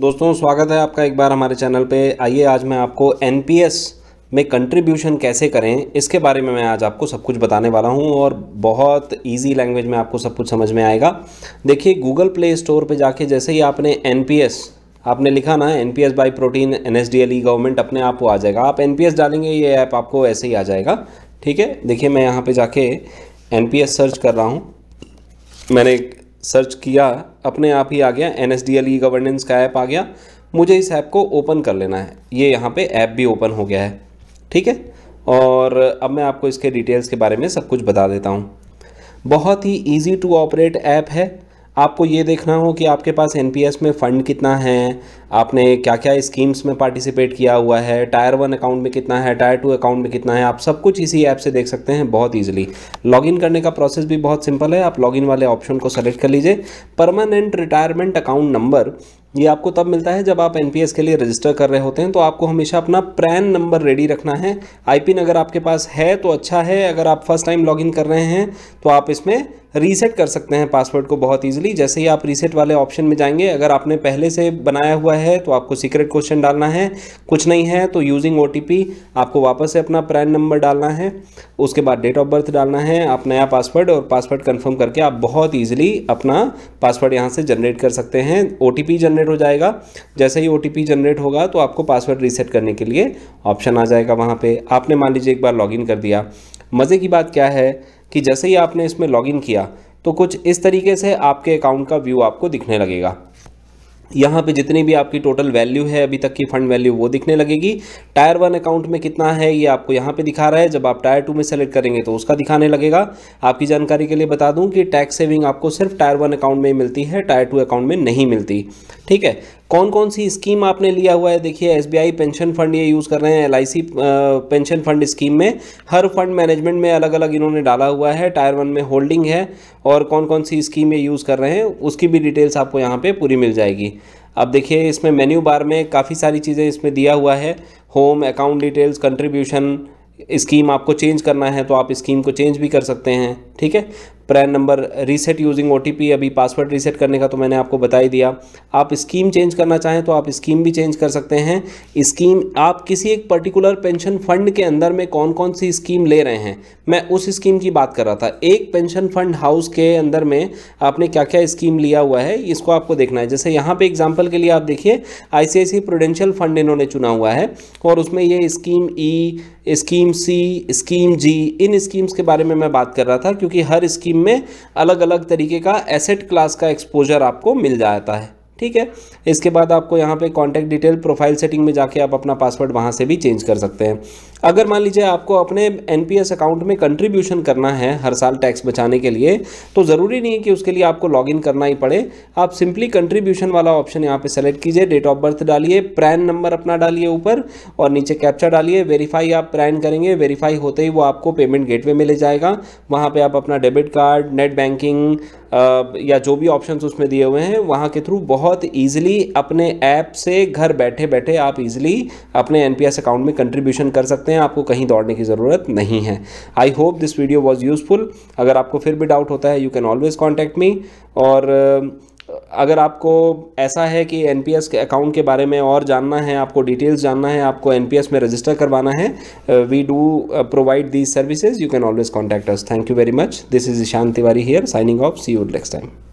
दोस्तों स्वागत है आपका एक बार हमारे चैनल पे आइए आज मैं आपको एन में कंट्रीब्यूशन कैसे करें इसके बारे में मैं आज आपको सब कुछ बताने वाला हूं और बहुत इजी लैंग्वेज में आपको सब कुछ समझ में आएगा देखिए गूगल प्ले स्टोर पे जाके जैसे ही आपने एन आपने लिखा ना N P S by protein N S D L E government अपने आप वो आ जाएगा आप एन पी एस डालेंगे ये ऐप आपको ऐसे ही आ जाएगा ठीक है देखिए मैं यहाँ पर जाके एन पी एस सर्च कर रहा हूँ मैंने सर्च किया अपने आप ही आ गया N S D L E governance का ऐप आ गया मुझे इस ऐप को ओपन कर लेना है ये यहाँ पे ऐप भी ओपन हो गया है ठीक है और अब मैं आपको इसके डिटेल्स के बारे में सब कुछ बता देता हूँ बहुत ही ईजी टू ऑपरेट ऐप है आपको ये देखना हो कि आपके पास एन में फ़ंड कितना है आपने क्या क्या स्कीम्स में पार्टिसिपेट किया हुआ है टायर वन अकाउंट में कितना है टायर टू अकाउंट में कितना है आप सब कुछ इसी ऐप से देख सकते हैं बहुत ईजिली लॉगिन करने का प्रोसेस भी बहुत सिंपल है आप लॉगिन वाले ऑप्शन को सेलेक्ट कर लीजिए परमानेंट रिटायरमेंट अकाउंट नंबर ये आपको तब मिलता है जब आप एन के लिए रजिस्टर कर रहे होते हैं तो आपको हमेशा अपना प्रैन नंबर रेडी रखना है पिन अगर आपके पास है तो अच्छा है अगर आप फर्स्ट टाइम लॉगिन कर रहे हैं तो आप इसमें रीसेट कर सकते हैं पासवर्ड को बहुत ईजिली जैसे ही आप रीसेट वाले ऑप्शन में जाएंगे अगर आपने पहले से बनाया हुआ है तो आपको सीक्रेट क्वेश्चन डालना है कुछ नहीं है तो यूजिंग ओ आपको वापस से अपना प्रैन नंबर डालना है उसके बाद डेट ऑफ बर्थ डालना है आप नया पासवर्ड और पासवर्ड कन्फर्म करके आप बहुत ईजिली अपना पासवर्ड यहाँ से जनरेट कर सकते हैं ओ जनरेट हो जाएगा जैसे ही ओ जनरेट होगा तो आपको पासवर्ड रीसेट करने के लिए ऑप्शन आ जाएगा वहाँ पर आपने मान लीजिए एक बार लॉगिन कर दिया मज़े की बात क्या है कि जैसे ही आपने इसमें लॉगिन किया तो कुछ इस तरीके से आपके अकाउंट का व्यू आपको दिखने लगेगा यहाँ पे जितनी भी आपकी टोटल वैल्यू है अभी तक की फंड वैल्यू वो दिखने लगेगी टायर वन अकाउंट में कितना है ये आपको यहाँ पे दिखा रहा है जब आप टायर टू में सेलेक्ट करेंगे तो उसका दिखाने लगेगा आपकी जानकारी के लिए बता दूँ कि टैक्स सेविंग आपको सिर्फ टायर वन अकाउंट में मिलती है टायर टू अकाउंट में नहीं मिलती ठीक है कौन कौन सी स्कीम आपने लिया हुआ है देखिए एसबीआई पेंशन फंड ये यूज़ कर रहे हैं एलआईसी पेंशन फंड स्कीम में हर फंड मैनेजमेंट में अलग अलग इन्होंने डाला हुआ है टायर वन में होल्डिंग है और कौन कौन सी स्कीम ये यूज़ कर रहे हैं उसकी भी डिटेल्स आपको यहाँ पर पूरी मिल जाएगी अब देखिए इसमें मेन्यू बार में काफ़ी सारी चीज़ें इसमें दिया हुआ है home account details contribution scheme आपको चेंज करना है तो आप स्कीम को चेंज भी कर सकते हैं ठीक है प्रैन नंबर रीसेट यूजिंग ओ अभी पासवर्ड रीसेट करने का तो मैंने आपको बता ही दिया आप स्कीम चेंज करना चाहें तो आप स्कीम भी चेंज कर सकते हैं स्कीम आप किसी एक पर्टिकुलर पेंशन फंड के अंदर में कौन कौन सी स्कीम ले रहे हैं मैं उस स्कीम की बात कर रहा था एक पेंशन फंड हाउस के अंदर में आपने क्या क्या स्कीम लिया हुआ है इसको आपको देखना है जैसे यहाँ पर एग्जाम्पल के लिए आप देखिए आई प्रोडेंशियल फंड इन्होंने चुना हुआ है और उसमें ये scheme E scheme C scheme G इन स्कीम्स के बारे में मैं बात कर रहा था क्योंकि क्योंकि हर स्कीम में अलग अलग तरीके का एसेट क्लास का एक्सपोजर आपको मिल जाता है ठीक है इसके बाद आपको यहाँ पे कॉन्टैक्ट डिटेल प्रोफाइल सेटिंग में जाके आप अपना पासवर्ड वहाँ से भी चेंज कर सकते हैं अगर मान लीजिए आपको अपने एन अकाउंट में कंट्रीब्यूशन करना है हर साल टैक्स बचाने के लिए तो ज़रूरी नहीं है कि उसके लिए आपको लॉगिन करना ही पड़े आप सिंपली कंट्रीब्यूशन वाला ऑप्शन यहाँ पे सेलेक्ट कीजिए डेट ऑफ बर्थ डालिए प्रैन नंबर अपना डालिए ऊपर और नीचे कैप्चा डालिए वेरीफाई आप प्रैन करेंगे वेरीफाई होते ही वो आपको पेमेंट गेटवे में ले जाएगा वहाँ पर आप अपना डेबिट कार्ड नेट बैंकिंग या जो भी ऑप्शंस उसमें दिए हुए हैं वहाँ के थ्रू बहुत ईजिली अपने ऐप से घर बैठे बैठे आप ईजिली अपने एन अकाउंट में कंट्रीब्यूशन कर सकते हैं आपको कहीं दौड़ने की ज़रूरत नहीं है I hope this video was useful अगर आपको फिर भी डाउट होता है you can always contact me और अगर आपको ऐसा है कि एन के अकाउंट के बारे में और जानना है आपको डिटेल्स जानना है आपको एन में रजिस्टर करवाना है we do provide these services you can always contact us thank you very much this is Ishan Tiwari here signing off see you next time